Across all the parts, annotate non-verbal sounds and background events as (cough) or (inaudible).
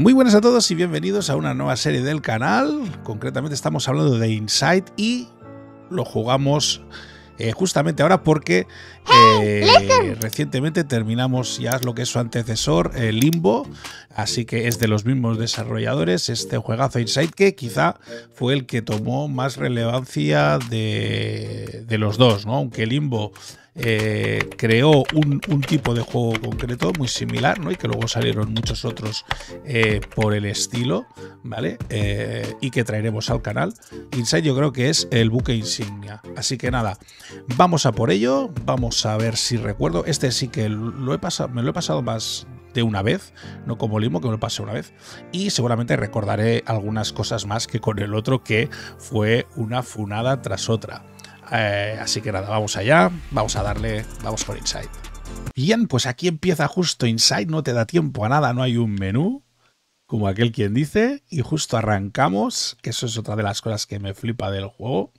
Muy buenas a todos y bienvenidos a una nueva serie del canal. Concretamente estamos hablando de Inside y lo jugamos eh, justamente ahora porque eh, recientemente terminamos ya lo que es su antecesor, eh, Limbo, así que es de los mismos desarrolladores este juegazo Inside que quizá fue el que tomó más relevancia de, de los dos, ¿no? aunque Limbo eh, creó un, tipo de juego concreto muy similar, ¿no? Y que luego salieron muchos otros eh, por el estilo, ¿vale? Eh, y que traeremos al canal. Inside yo creo que es el buque insignia. Así que nada, vamos a por ello, vamos a ver si recuerdo. Este sí que lo he me lo he pasado más de una vez, no como Limo, que me lo pasé una vez. Y seguramente recordaré algunas cosas más que con el otro, que fue una funada tras otra. Eh, así que nada, vamos allá, vamos a darle, vamos por Inside. Bien, pues aquí empieza justo Inside, no te da tiempo a nada, no hay un menú, como aquel quien dice, y justo arrancamos, que eso es otra de las cosas que me flipa del juego.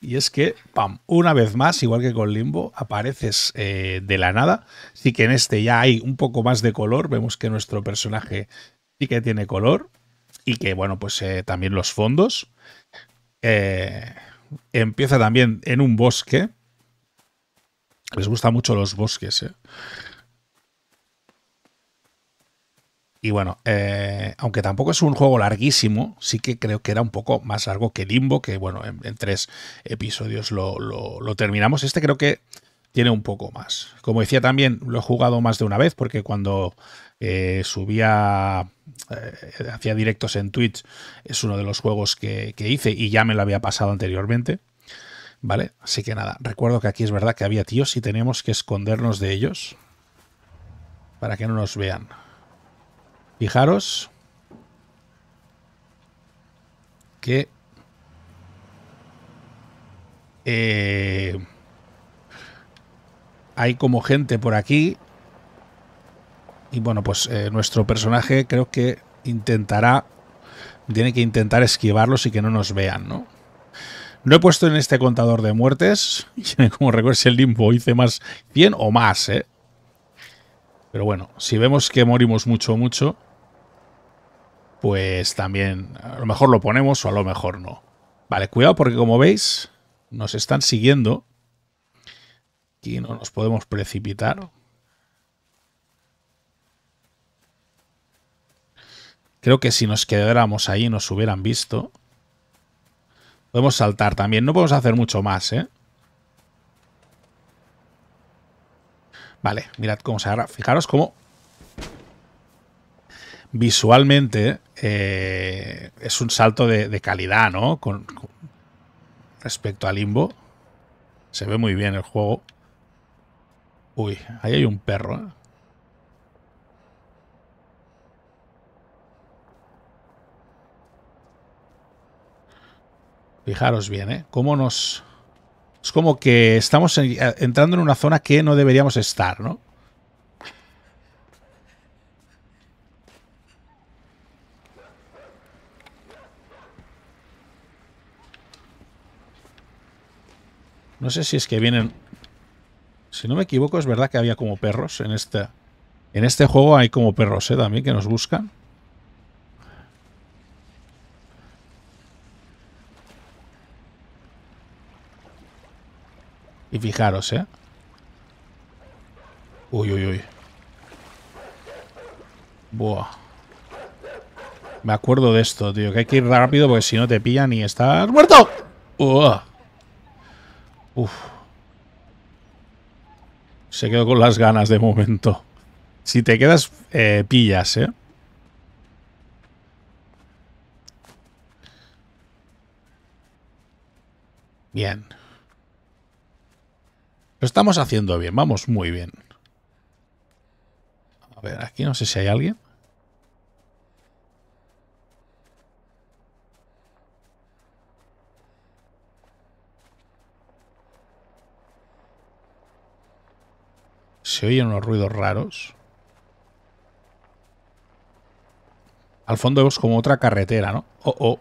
Y es que, pam, una vez más, igual que con Limbo, apareces eh, de la nada. Sí que en este ya hay un poco más de color, vemos que nuestro personaje sí que tiene color y que, bueno, pues eh, también los fondos. Eh, Empieza también en un bosque. Les gustan mucho los bosques, ¿eh? Y bueno, eh, aunque tampoco es un juego larguísimo, sí que creo que era un poco más largo que Limbo, que bueno, en, tres episodios lo, terminamos. Este creo que tiene un poco más. Como decía también, lo he jugado más de una vez, porque cuando eh, subía eh, hacía directos en Twitch, es uno de los juegos que, que hice y ya me lo había pasado anteriormente. ¿Vale? Así que nada, recuerdo que aquí es verdad que había tíos y teníamos que escondernos de ellos para que no nos vean. Fijaros que eh, hay como gente por aquí y bueno, pues eh, nuestro personaje creo que intentará, tiene que intentar esquivarlos y que no nos vean, ¿no? No he puesto en este contador de muertes, (laughs) como recuerdo el limbo hice más 100 o más, ¿eh? Pero bueno, si vemos que morimos mucho, mucho, pues también a lo mejor lo ponemos o a lo mejor no. Vale, cuidado porque como veis, nos están siguiendo y no nos podemos precipitar. Creo que si nos quedáramos ahí nos hubieran visto. Podemos saltar también. No podemos hacer mucho más, ¿eh? Vale, mirad cómo se agarra. Fijaros cómo visualmente eh, es un salto de, calidad, ¿no? Con, respecto al Limbo. Se ve muy bien el juego. Uy, ahí hay un perro, ¿eh? Fijaros bien, ¿eh? Cómo nos... Es como que estamos entrando en una zona que no deberíamos estar, ¿no? No sé si es que vienen... Si no me equivoco, es verdad que había como perros en este... En este juego hay como perros, ¿eh? También que nos buscan. Y fijaros, ¿eh? Uy, uy, uy. Buah. Me acuerdo de esto, tío. Que hay que ir rápido porque si no te pillan y estás muerto. Buah! Uf. Se quedó con las ganas de momento. Si te quedas, eh, pillas, ¿eh? Bien. Lo estamos haciendo bien, vamos muy bien. A ver, aquí no sé si hay alguien. Se oyen unos ruidos raros. Al fondo es como otra carretera, ¿no? Oh, oh.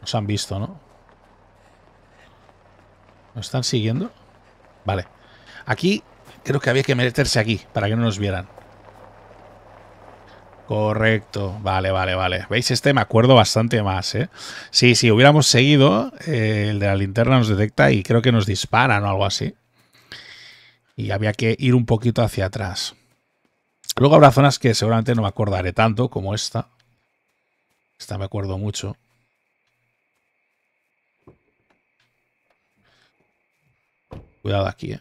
Nos han visto, ¿no? ¿Nos están siguiendo? Vale. Aquí creo que había que meterse aquí para que no nos vieran. Correcto, vale, vale, vale. ¿Veis? Este me acuerdo bastante más, ¿eh? Sí, si sí, hubiéramos seguido, eh, el de la linterna nos detecta y creo que nos disparan o algo así. Y había que ir un poquito hacia atrás. Luego habrá zonas que seguramente no me acordaré tanto, como esta. Esta me acuerdo mucho. Cuidado aquí, eh.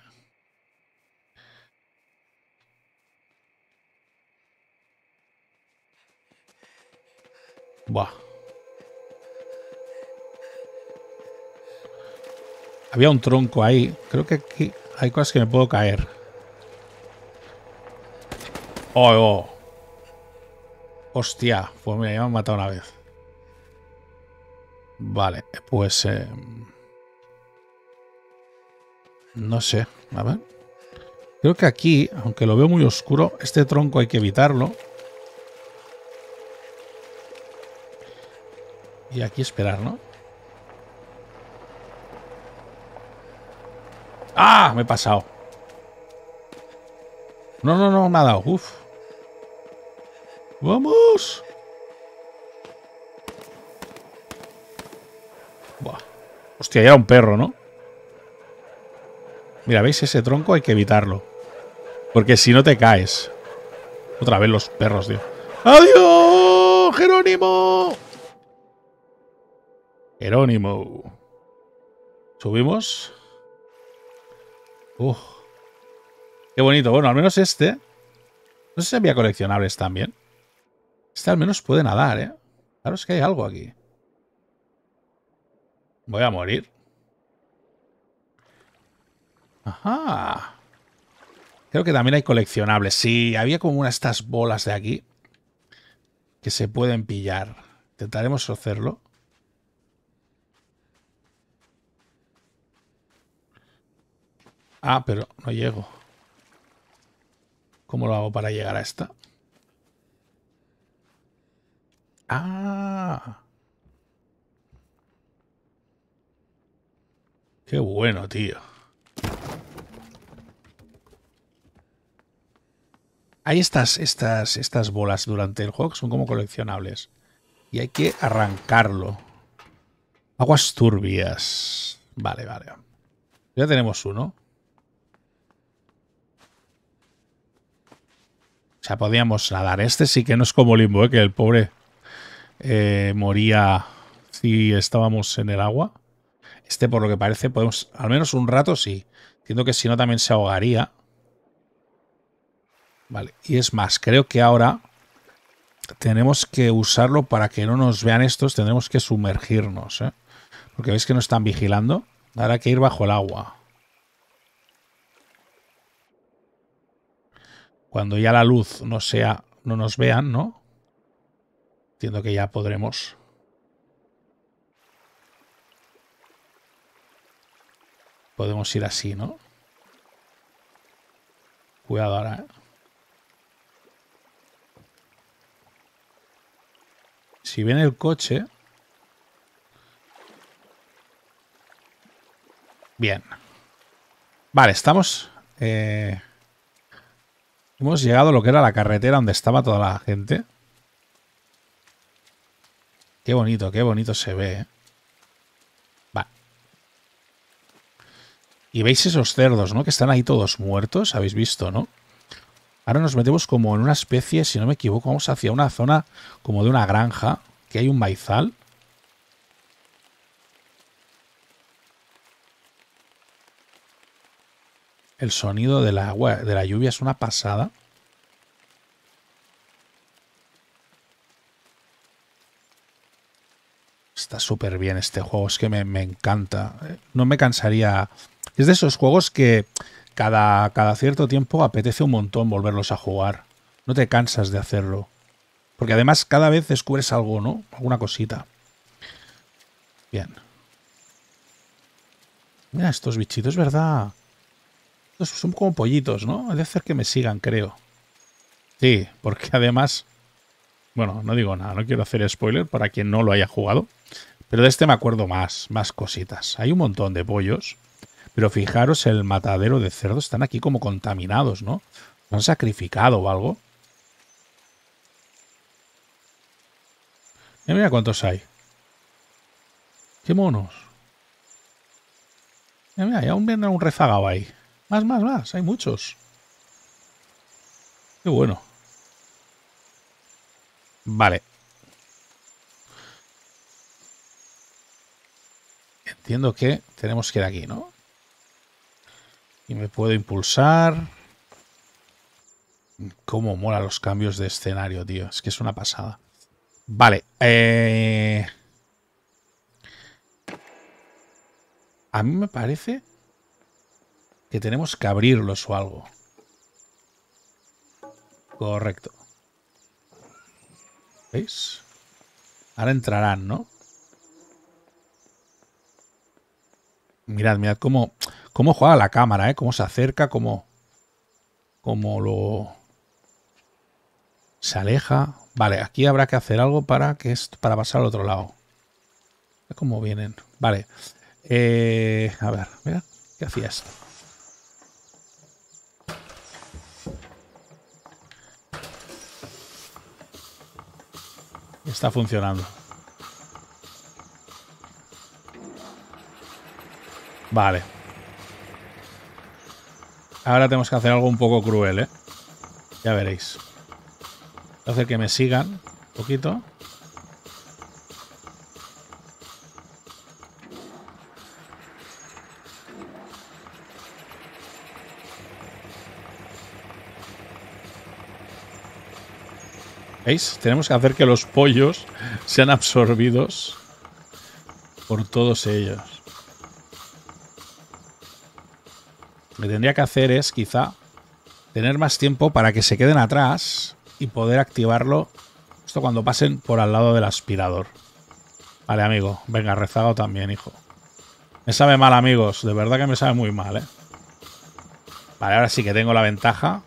Buah. Había un tronco ahí. Creo que aquí hay cosas que me puedo caer. Oh, oh. Hostia. Pues me han matado una vez. Vale, pues... Eh, no sé, a ver. Creo que aquí, aunque lo veo muy oscuro, este tronco hay que evitarlo. Y aquí esperar, ¿no? ¡Ah! Me he pasado. No, no, no, me ha dado. Uf. ¡Vamos! Buah. Hostia, ya un perro, ¿no? Mira, ¿veis ese tronco? Hay que evitarlo. Porque si no te caes. Otra vez los perros, tío. ¡Adiós, Jerónimo! Jerónimo. Subimos. Uf. Qué bonito. Bueno, al menos este. No sé si había coleccionables también. Este al menos puede nadar, ¿eh? Claro, es que hay algo aquí. Voy a morir. Ajá. Creo que también hay coleccionables. Sí, había como una estas bolas de aquí que se pueden pillar. Intentaremos hacerlo. Ah, pero no llego. ¿Cómo lo hago para llegar a esta? Ah. Qué bueno, tío. Hay estas, estas, estas bolas durante el juego que son como coleccionables. Y hay que arrancarlo. Aguas turbias. Vale, vale. Ya tenemos uno. O sea, podíamos nadar. Este sí que no es como Limbo, ¿eh? que el pobre eh, moría si estábamos en el agua. Este, por lo que parece, podemos... Al menos un rato sí. Entiendo que si no también se ahogaría y es más, creo que ahora tenemos que usarlo para que no nos vean estos, tendremos que sumergirnos, ¿eh? Porque veis que nos están vigilando. hay que ir bajo el agua. Cuando ya la luz no sea, no nos vean, ¿no? Entiendo que ya podremos. Podemos ir así, ¿no? Cuidado ahora, ¿eh? Si viene el coche... Bien. Vale, estamos... Eh, hemos llegado a lo que era la carretera donde estaba toda la gente. Qué bonito, qué bonito se ve. Eh. Y veis esos cerdos, ¿no? Que están ahí todos muertos, habéis visto, ¿no? Ahora nos metemos como en una especie, si no me equivoco, vamos hacia una zona como de una granja, que hay un maizal. El sonido de la lluvia es una pasada. Está súper bien este juego, es que me, encanta. No me cansaría. Es de esos juegos que cada, cierto tiempo apetece un montón volverlos a jugar. No te cansas de hacerlo. Porque además cada vez descubres algo, ¿no? Alguna cosita. Bien. Mira, estos bichitos, ¿verdad? son como pollitos, ¿no? de hacer que me sigan, creo. Sí, porque además... Bueno, no digo nada, no quiero hacer spoiler para quien no lo haya jugado. Pero de este me acuerdo más, más cositas. Hay un montón de pollos. Pero fijaros el matadero de cerdos, están aquí como contaminados, ¿no? han sacrificado o algo? Mira, cuántos hay. ¡Qué monos! Mira, mira, ya aún un rezagado ahí. Más, más, más, hay muchos. Qué bueno. Vale. Entiendo que tenemos que ir aquí, ¿no? Y me puedo impulsar. Cómo mola los cambios de escenario, tío. Es que es una pasada. Vale. Eh, a mí me parece que tenemos que abrirlos o algo. Correcto. ¿Veis? Ahora entrarán, ¿no? Mirad, mirad cómo, cómo juega la cámara, eh, Cómo se acerca, cómo, cómo lo... Se aleja. Vale, aquí habrá que hacer algo para, que es para pasar al otro lado. Cómo vienen. Vale. Eh, a ver, mira, ¿qué hacías. Está funcionando. Vale. Ahora tenemos que hacer algo un poco cruel, ¿eh? Ya veréis. Voy a hacer que me sigan un poquito. ¿Veis? Tenemos que hacer que los pollos sean absorbidos por todos ellos. tendría que hacer es quizá tener más tiempo para que se queden atrás y poder activarlo esto cuando pasen por al lado del aspirador. Vale, amigo. Venga, rezado también, hijo. Me sabe mal, amigos. De verdad que me sabe muy mal, ¿eh? Vale, ahora sí que tengo la ventaja.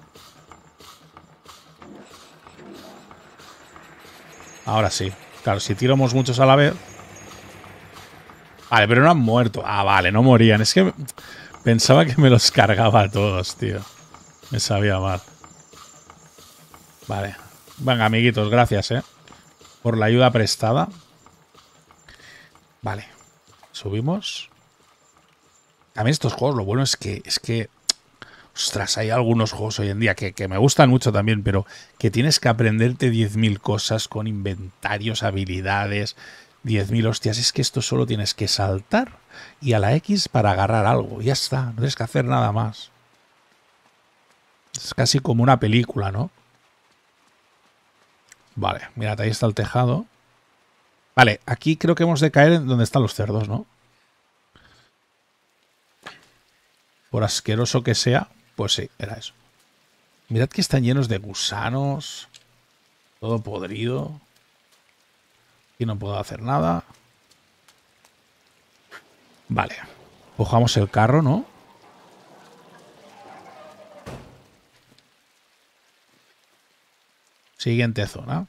Ahora sí. Claro, si tiramos muchos a la vez... Vale, pero no han muerto. Ah, vale, no morían. Es que Pensaba que me los cargaba a todos, tío. Me sabía mal. Vale. Venga, amiguitos, gracias, ¿eh? Por la ayuda prestada. Vale. Subimos. A mí estos juegos, lo bueno es que... Es que ostras, hay algunos juegos hoy en día que, que me gustan mucho también, pero que tienes que aprenderte 10.000 cosas con inventarios, habilidades, 10.000 hostias, es que esto solo tienes que saltar y a la X para agarrar algo, ya está, no tienes que hacer nada más. Es casi como una película, ¿no? Vale, mirad, ahí está el tejado. Vale, aquí creo que hemos de caer en donde están los cerdos, ¿no? Por asqueroso que sea, pues sí, era eso. Mirad que están llenos de gusanos, todo podrido. Aquí no puedo hacer nada. Vale. Cojamos el carro, ¿no? Siguiente zona.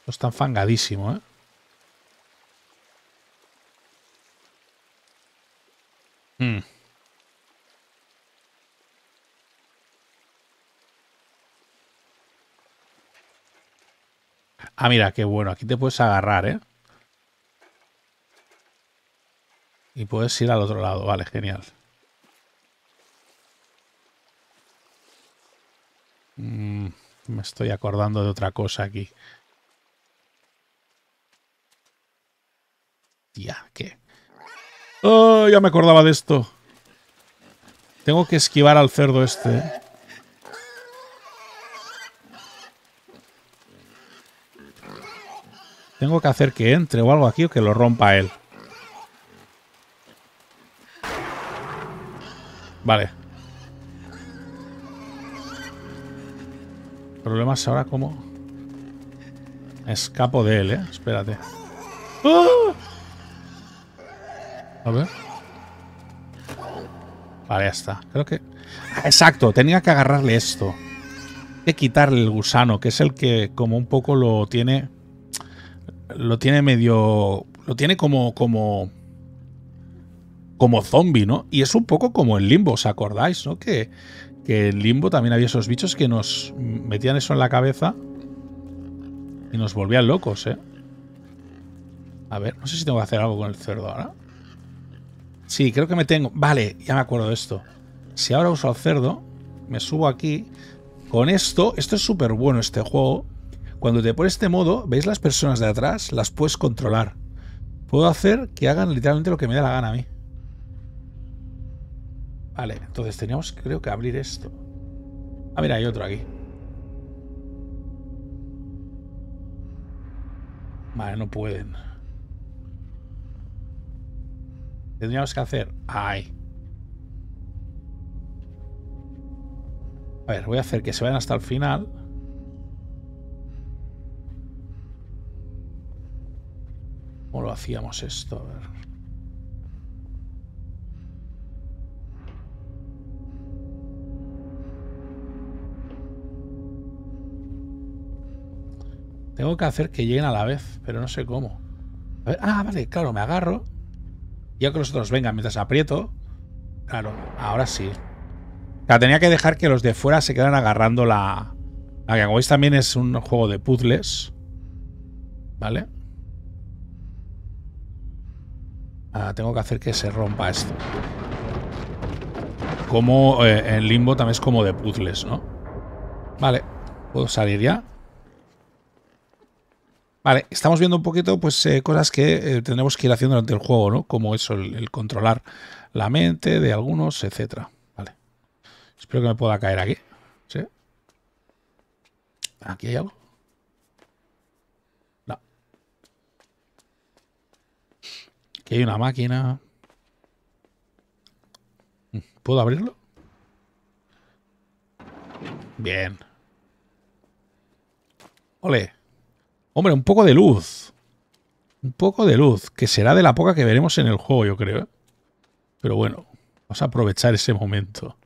Esto está enfangadísimo, ¿eh? Mm. Ah, mira, qué bueno. Aquí te puedes agarrar, ¿eh? Y puedes ir al otro lado. Vale, genial. Mm, me estoy acordando de otra cosa aquí. Ya, ¿qué? ¡Oh, ya me acordaba de esto! Tengo que esquivar al cerdo este, ¿eh? Tengo que hacer que entre o algo aquí o que lo rompa él. Vale. Problemas ahora como... Escapo de él, ¿eh? Espérate. ¡Ah! A ver. Vale, ya está. Creo que... Ah, exacto, tenía que agarrarle esto. Hay que quitarle el gusano, que es el que como un poco lo tiene lo tiene medio. Lo tiene como. como. como zombie, ¿no? Y es un poco como el limbo, ¿os acordáis, no? Que, que en limbo también había esos bichos que nos metían eso en la cabeza y nos volvían locos, ¿eh? A ver, no sé si tengo que hacer algo con el cerdo ahora. Sí, creo que me tengo. Vale, ya me acuerdo de esto. Si ahora uso el cerdo, me subo aquí. Con esto, esto es súper bueno este juego. Cuando te pones este modo, ¿veis las personas de atrás? Las puedes controlar. Puedo hacer que hagan literalmente lo que me da la gana a mí. Vale, entonces teníamos, creo que abrir esto. Ah, mira, hay otro aquí. Vale, no pueden. Tendríamos que hacer... ¡Ay! A ver, voy a hacer que se vayan hasta el final. lo hacíamos esto? ver. Tengo que hacer que lleguen a la vez, pero no sé cómo. ah, vale, claro, me agarro. Ya que los otros vengan mientras aprieto. Claro, ahora sí. tenía que dejar que los de fuera se quedaran agarrando la... la que como veis también es un juego de puzzles. ¿Vale? Ah, tengo que hacer que se rompa esto. Como eh, en limbo también es como de puzzles, ¿no? Vale, ¿puedo salir ya? Vale, estamos viendo un poquito pues eh, cosas que eh, tenemos que ir haciendo durante el juego, ¿no? Como eso, el, controlar la mente de algunos, etc. Vale. Espero que me pueda caer aquí. ¿Sí? ¿Aquí hay algo? Aquí hay una máquina. ¿Puedo abrirlo? Bien. Ole. Hombre, un poco de luz. Un poco de luz, que será de la poca que veremos en el juego, yo creo. ¿eh? Pero bueno, vamos a aprovechar ese momento.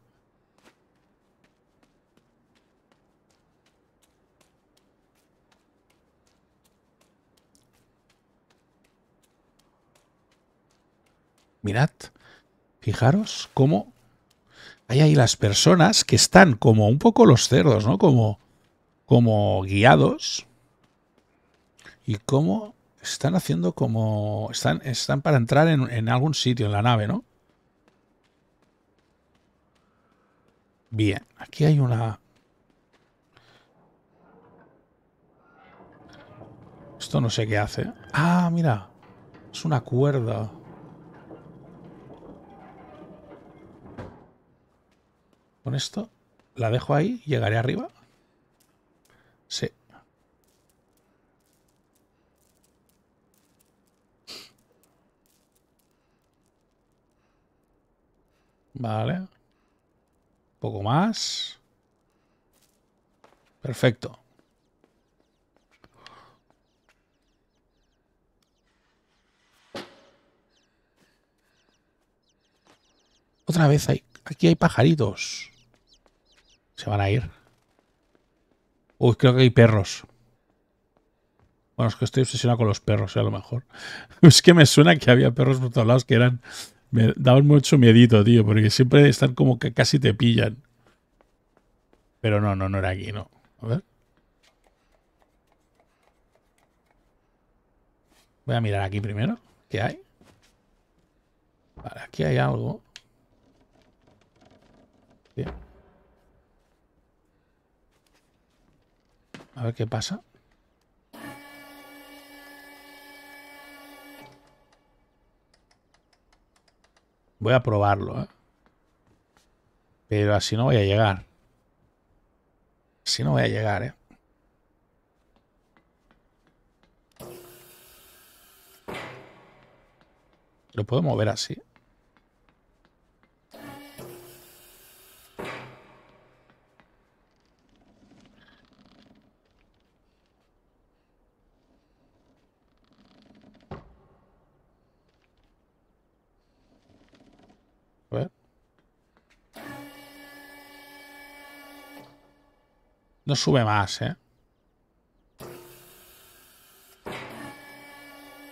Mirad, fijaros cómo hay ahí las personas que están como un poco los cerdos, ¿no? Como, como guiados y cómo están haciendo como... Están, están para entrar en, en algún sitio, en la nave, ¿no? Bien, aquí hay una... Esto no sé qué hace. Ah, mira. Es una cuerda. esto la dejo ahí, llegaré arriba. Sí. Vale. poco más. Perfecto. Otra vez hay, aquí hay pajaritos. Se van a ir. Uy, creo que hay perros. Bueno, es que estoy obsesionado con los perros, a lo mejor. (laughs) Es que me suena que había perros por todos lados que eran... Me daban mucho miedito, tío, porque siempre están como que casi te pillan. Pero no, no, no era aquí, no. A ver. Voy a mirar aquí primero. ¿Qué hay? Vale, aquí hay algo. Bien. A ver qué pasa. Voy a probarlo, ¿eh? Pero así no voy a llegar. Así no voy a llegar, ¿eh? Lo puedo mover así. No sube más, ¿eh?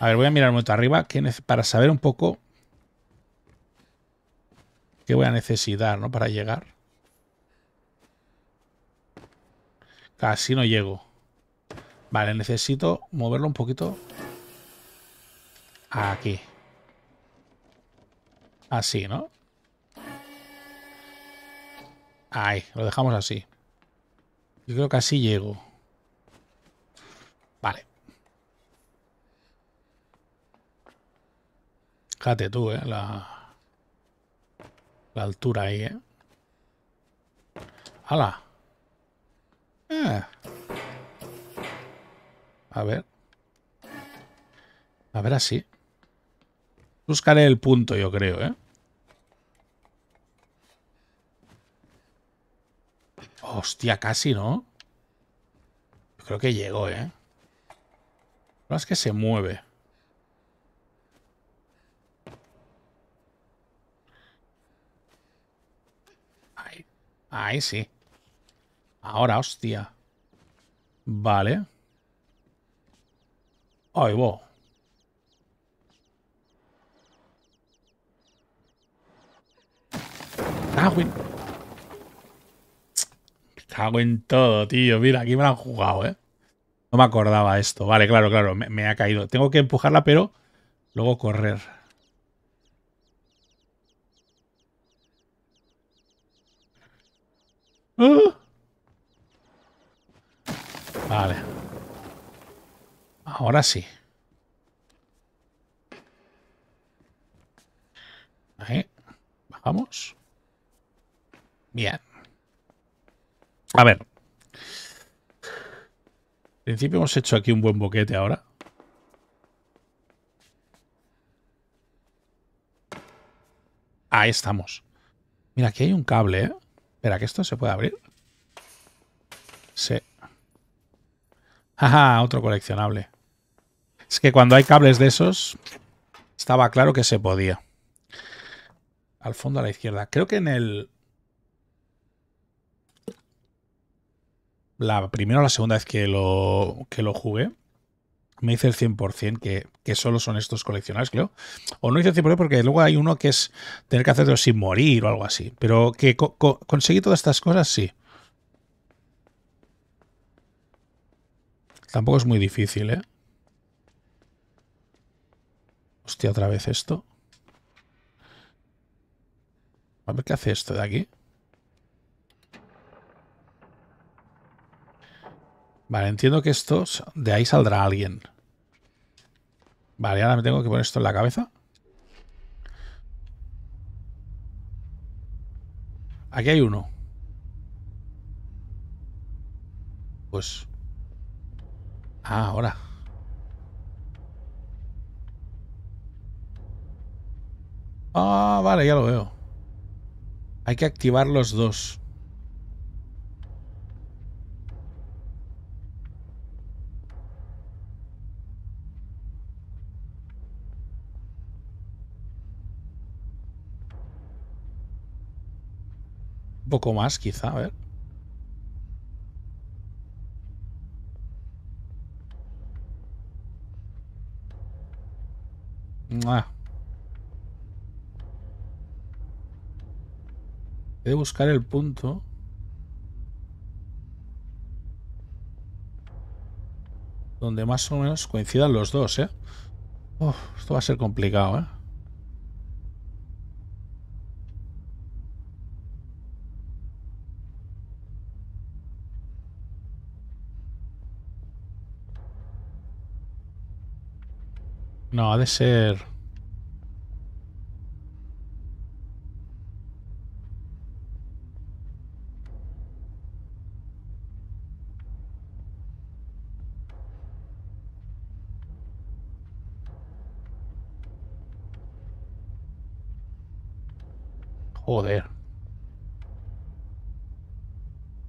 A ver, voy a mirar un arriba para saber un poco qué voy a necesitar, ¿no? Para llegar. Casi no llego. Vale, necesito moverlo un poquito aquí. Así, ¿no? Ahí, lo dejamos así. Yo creo que así llego. Vale. Fíjate tú, ¿eh? La, la altura ahí, ¿eh? ¡Hala! Ah. A ver. A ver así. Buscaré el punto, yo creo, ¿eh? Hostia, casi, ¿no? creo que llegó, ¿eh? No es que se mueve. Ahí, ahí sí. Ahora, hostia. Vale. Ahí va. Ah, hago en todo, tío. Mira, aquí me han jugado, ¿eh? No me acordaba esto. Vale, claro, claro. Me, ha caído. Tengo que empujarla, pero luego correr. Ah. Vale. Ahora sí. Ahí. Bajamos. Bien. A ver. En principio hemos hecho aquí un buen boquete ahora. Ahí estamos. Mira, aquí hay un cable, ¿eh? Espera, que esto se puede abrir. Sí. Ajá, otro coleccionable. Es que cuando hay cables de esos, estaba claro que se podía. Al fondo a la izquierda. Creo que en el... la primera o la segunda vez que lo, que lo jugué, me hice el 100% que, que solo son estos coleccionables, creo. O no hice el 100% porque luego hay uno que es tener que hacerlo sin morir o algo así. Pero que conseguí todas estas cosas, sí. Tampoco es muy difícil, ¿eh? Hostia, otra vez esto. A ver qué hace esto de aquí. Vale, entiendo que estos... De ahí saldrá alguien. Vale, ahora me tengo que poner esto en la cabeza. Aquí hay uno. Pues... Ah, ahora. Ah, vale, ya lo veo. Hay que activar los dos. poco más, quizá, a ver. Ah. He de buscar el punto. Donde más o menos coincidan los dos, ¿eh? esto va a ser complicado, ¿eh? No, ha de ser... Joder.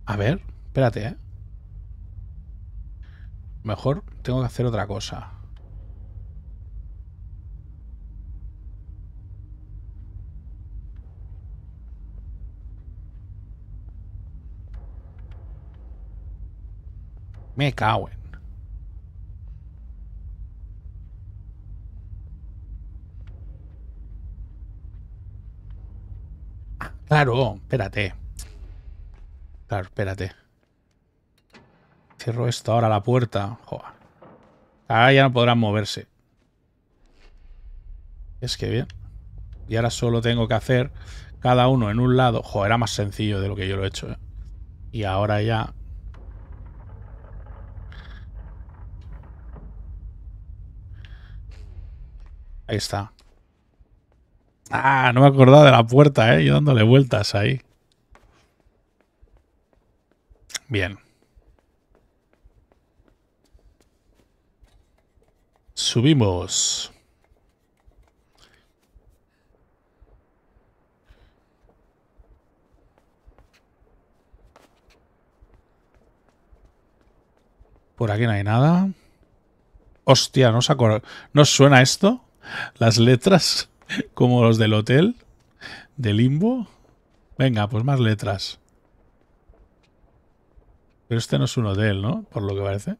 A ver, espérate, ¿eh? Mejor tengo que hacer otra cosa. Me cago en. claro, espérate. Claro, espérate. Cierro esto ahora la puerta. Joder. Ahora ya no podrán moverse. Es que bien. Y ahora solo tengo que hacer cada uno en un lado. Joder, era más sencillo de lo que yo lo he hecho. ¿eh? Y ahora ya Ahí está. Ah, no me acordaba de la puerta, ¿eh? Yo dándole vueltas ahí. Bien. Subimos. Por aquí no hay nada. Hostia, ¿no os, ¿no suena esto? las letras, (laughs) como los del hotel, de limbo. Venga, pues más letras. Pero este no es un hotel, ¿no? Por lo que parece.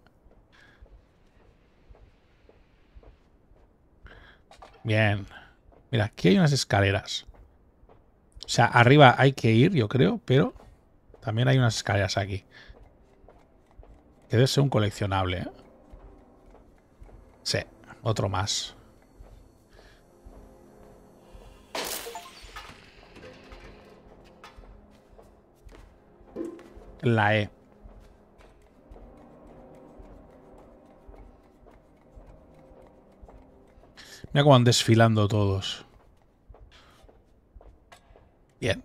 Bien. Mira, aquí hay unas escaleras. O sea, arriba hay que ir, yo creo, pero también hay unas escaleras aquí. Que debe ser un coleccionable. ¿eh? Sí, otro más. la E. Mira cómo van desfilando todos. Bien.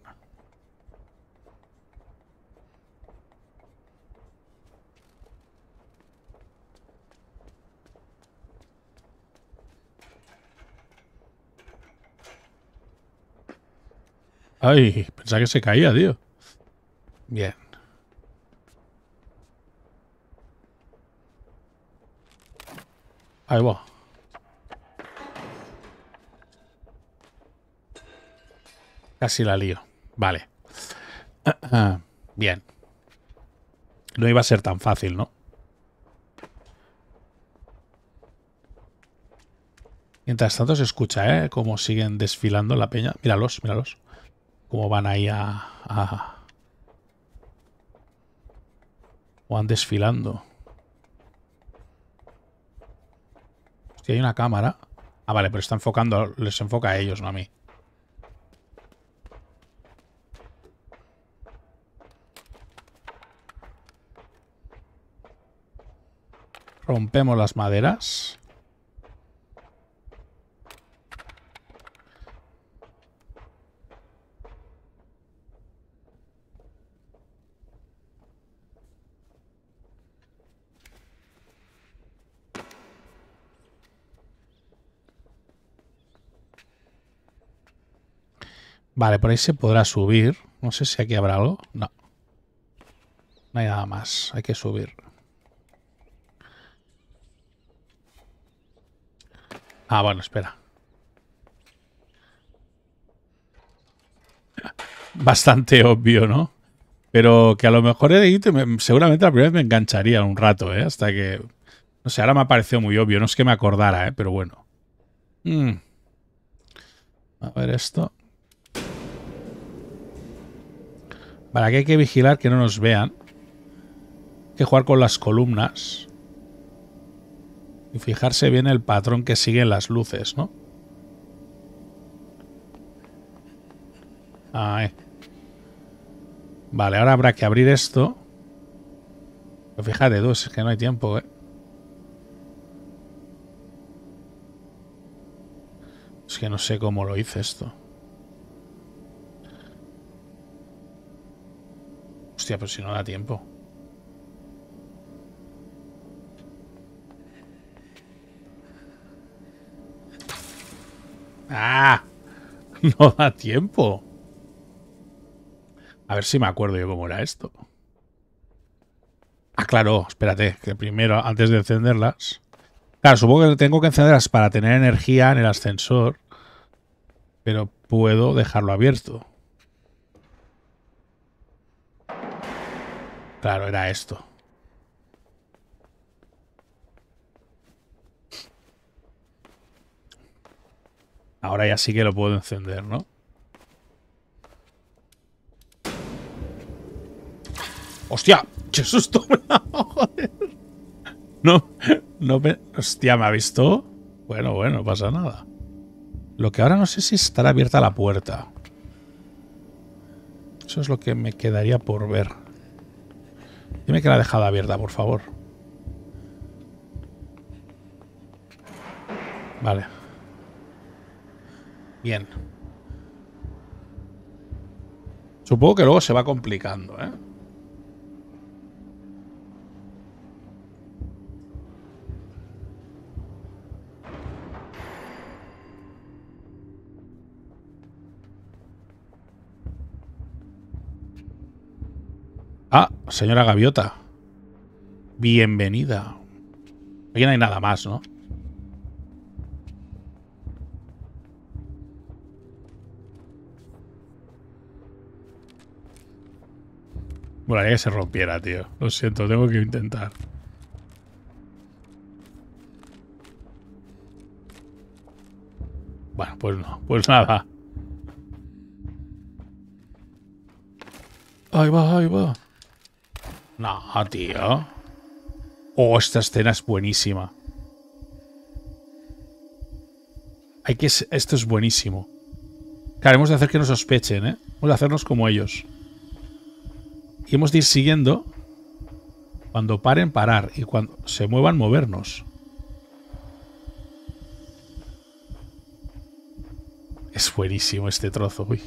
Ay, pensaba que se caía, tío. Bien. Ahí Casi la lío. Vale. Bien. No iba a ser tan fácil, ¿no? Mientras tanto se escucha, ¿eh? Cómo siguen desfilando la peña. Míralos, míralos. Cómo van ahí a... a... O van desfilando. Si hay una cámara. Ah, vale, pero está enfocando, les enfoca a ellos, no a mí. Rompemos las maderas. Vale, por ahí se podrá subir. No sé si aquí habrá algo. No. No hay nada más. Hay que subir. Ah, bueno, espera. Bastante obvio, ¿no? Pero que a lo mejor seguramente la primera vez me engancharía un rato, ¿eh? Hasta que... No sé, ahora me ha parecido muy obvio. No es que me acordara, ¿eh? Pero bueno. Hmm. A ver esto. Para que hay que vigilar que no nos vean. Hay que jugar con las columnas. Y fijarse bien el patrón que siguen las luces, ¿no? Ahí. Vale, ahora habrá que abrir esto. Pero fíjate dos, es que no hay tiempo, ¿eh? Es que no sé cómo lo hice esto. Hostia, pero si no da tiempo. ¡Ah! (laughs) No da tiempo. A ver si me acuerdo yo cómo era esto. Ah, claro, espérate, que primero, antes de encenderlas... Claro, supongo que tengo que encenderlas para tener energía en el ascensor, pero puedo dejarlo abierto. Claro, era esto. Ahora ya sí que lo puedo encender, ¿no? ¡Hostia! ¡Qué susto (laughs) ¡Joder! No, no me... Hostia, ¿me ha visto? Bueno, bueno, pasa nada. Lo que ahora no sé si estará abierta la puerta. Eso es lo que me quedaría por ver. Dime que la ha dejado abierta, por favor. Vale. Bien. Supongo que luego se va complicando, ¿eh? Señora Gaviota, bienvenida. Aquí no hay nada más, ¿no? Bueno, que se rompiera, tío. Lo siento, tengo que intentar. Bueno, pues no. Pues nada. Ahí va, ahí va. No, tío. Oh, esta escena es buenísima. Hay que... Esto es buenísimo. Claro, hemos de hacer que nos sospechen, ¿eh? Hemos de hacernos como ellos. Y hemos de ir siguiendo. Cuando paren, parar. Y cuando se muevan, movernos. Es buenísimo este trozo, uy.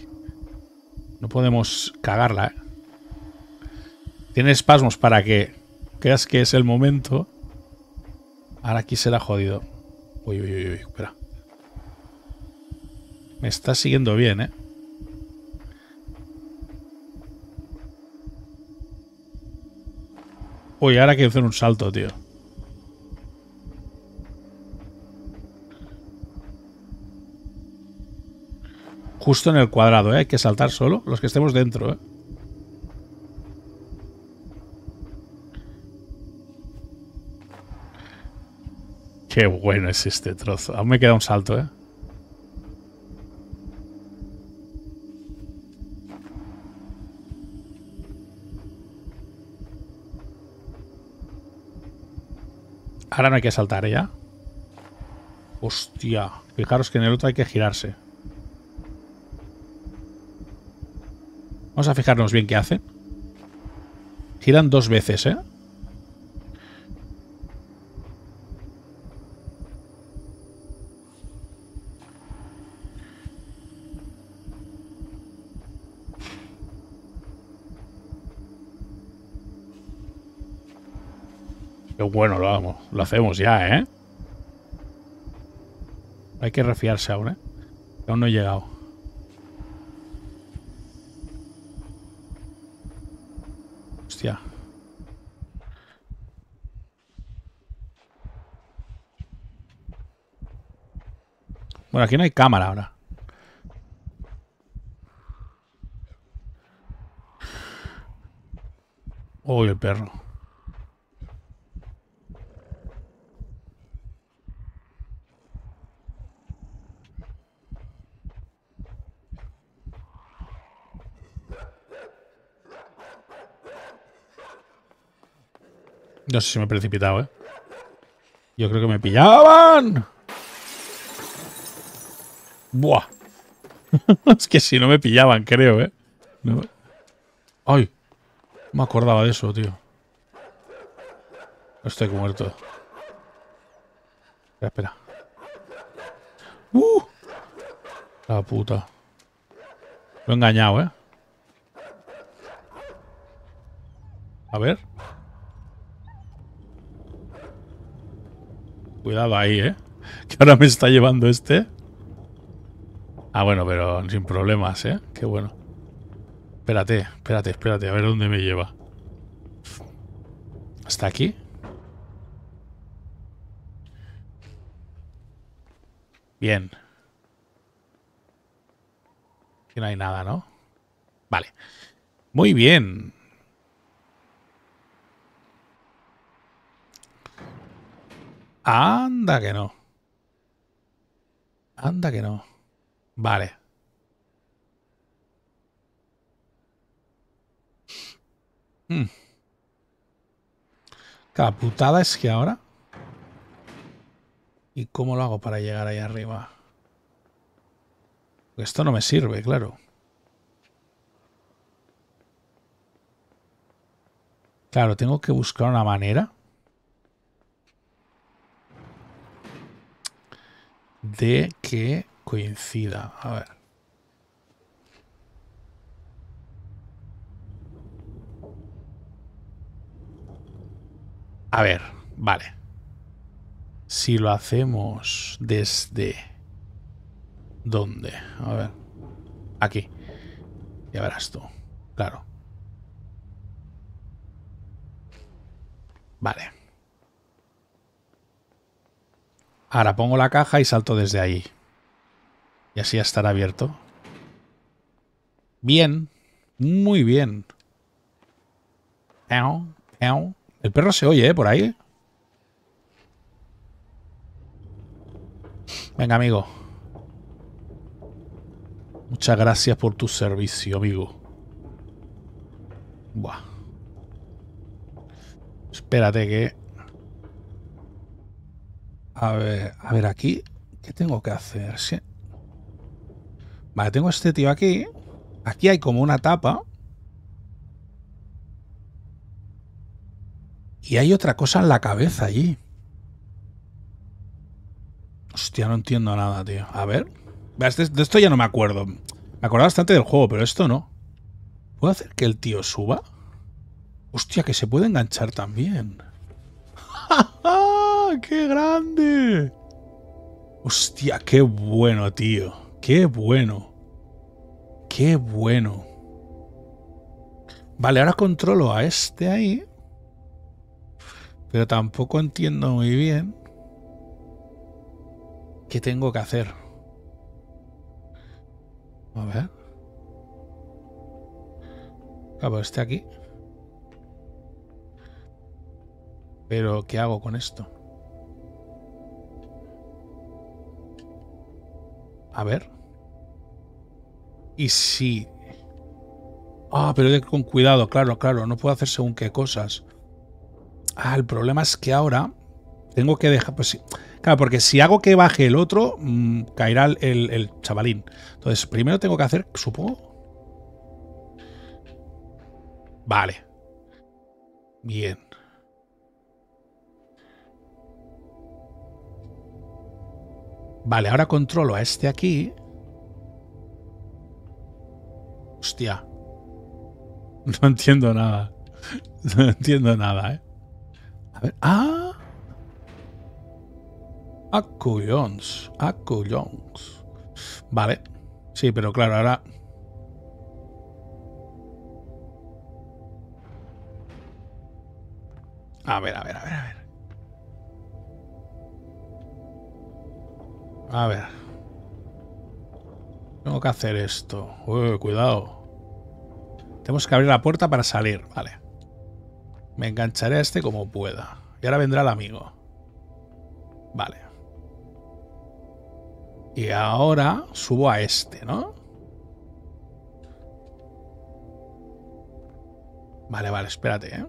No podemos cagarla, ¿eh? Tiene espasmos para que creas que es el momento. Ahora aquí ha jodido. Uy, uy, uy, uy, espera. Me está siguiendo bien, ¿eh? Uy, ahora que hacer un salto, tío. Justo en el cuadrado, ¿eh? Hay que saltar solo los que estemos dentro, ¿eh? Qué bueno es este trozo. Aún me queda un salto, ¿eh? Ahora no hay que saltar ¿eh? ya. Hostia. Fijaros que en el otro hay que girarse. Vamos a fijarnos bien qué hacen. Giran dos veces, ¿eh? Bueno, lo vamos, lo hacemos ya, ¿eh? Hay que refiarse ahora, ¿eh? aún no he llegado. Hostia. Bueno, aquí no hay cámara ahora. Uy, el perro. No sé si me he precipitado, ¿eh? Yo creo que me pillaban. Buah. (laughs) es que si no me pillaban, creo, ¿eh? Ay. No me acordaba de eso, tío. Estoy muerto. Espera, espera. ¡Uh! La puta. Lo he engañado, ¿eh? A ver. Cuidado ahí, ¿eh? (laughs) Que ahora me está llevando este. Ah, bueno, pero sin problemas, ¿eh? Qué bueno. Espérate, espérate, espérate. A ver dónde me lleva. ¿Hasta aquí? Bien. Que no hay nada, ¿no? Vale. Muy bien. Anda que no. Anda que no. Vale. Hmm. putada es que ahora. ¿Y cómo lo hago para llegar ahí arriba? esto no me sirve, claro. Claro, tengo que buscar una manera de que coincida. A ver. A ver, vale. Si lo hacemos desde... ¿Dónde? A ver. Aquí. Ya verás tú. Claro. Vale. Ahora pongo la caja y salto desde ahí. Y así estará abierto. Bien. Muy bien. El perro se oye, ¿eh? Por ahí. Venga, amigo. Muchas gracias por tu servicio, amigo. Buah. Espérate que a ver, a ver aquí. ¿Qué tengo que hacer? Vale, tengo este tío aquí. Aquí hay como una tapa. Y hay otra cosa en la cabeza allí. Hostia, no entiendo nada, tío. A ver. Este de esto ya no me acuerdo. Me acordaba bastante del juego, pero esto no. ¿Puedo hacer que el tío suba? Hostia, que se puede enganchar también. (laughs) ¡Ja, ¡Ah, qué grande! Hostia, qué bueno, tío. Qué bueno. Qué bueno. Vale, ahora controlo a este ahí. Pero tampoco entiendo muy bien qué tengo que hacer. A ver. Acabo ah, pues este aquí. Pero, ¿qué hago con esto? A ver. Y si... Ah, pero con cuidado, claro, claro, no puedo hacer según qué cosas. Ah, el problema es que ahora tengo que dejar... Pues sí. Claro, porque si hago que baje el otro, mm, caerá el, el chavalín. Entonces, primero tengo que hacer, supongo... Vale. Bien. Vale, ahora controlo a este aquí. Hostia. (laughs) No entiendo nada. (laughs) No entiendo nada, ¿eh? A ver. ¡Ah! Acullons. Acullons. Vale. Sí, pero claro, ahora... A ver, a ver, a ver, a ver. A ver. Tengo que hacer esto. Uy, cuidado. Tenemos que abrir la puerta para salir. Vale. Me engancharé a este como pueda. Y ahora vendrá el amigo. Vale. Y ahora subo a este, ¿no? Vale, vale, espérate, ¿eh?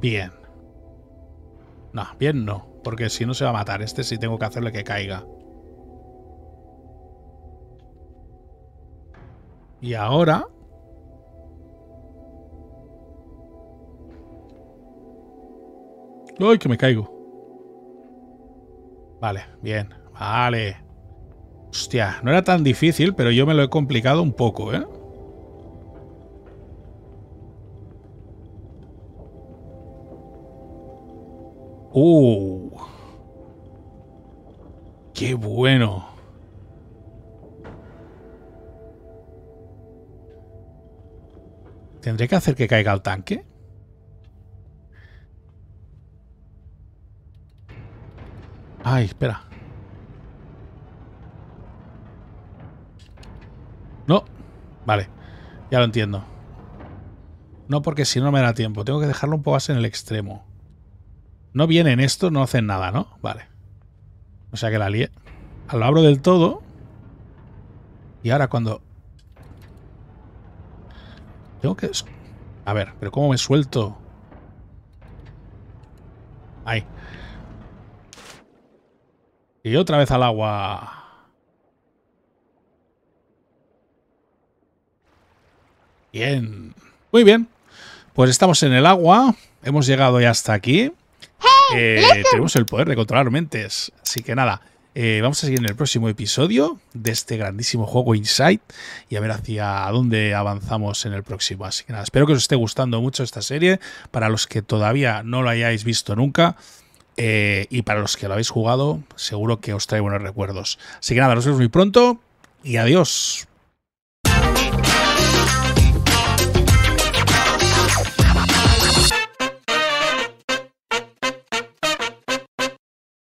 Bien. No, bien no, porque si no se va a matar. Este sí tengo que hacerle que caiga. Y ahora... ¡Uy, que me caigo! Vale, bien. Vale. Hostia, no era tan difícil, pero yo me lo he complicado un poco, ¿eh? ¡Uh! ¡Qué bueno! ¿Tendré que hacer que caiga el tanque? Ay, espera. No. Vale. Ya lo entiendo. No, porque si no me da tiempo. Tengo que dejarlo un poco más en el extremo. No vienen esto, no hacen nada, ¿no? Vale. O sea que la lié. Lo abro del todo. Y ahora cuando... Tengo que... A ver, pero ¿cómo me suelto? Ahí. Y otra vez al agua. Bien. Muy bien. Pues estamos en el agua. Hemos llegado ya hasta aquí. Eh, tenemos el poder de controlar mentes. Así que nada, eh, vamos a seguir en el próximo episodio de este grandísimo juego Inside y a ver hacia dónde avanzamos en el próximo. Así que nada, espero que os esté gustando mucho esta serie. Para los que todavía no lo hayáis visto nunca eh, y para los que lo habéis jugado, seguro que os trae buenos recuerdos. Así que nada, nos vemos muy pronto y adiós.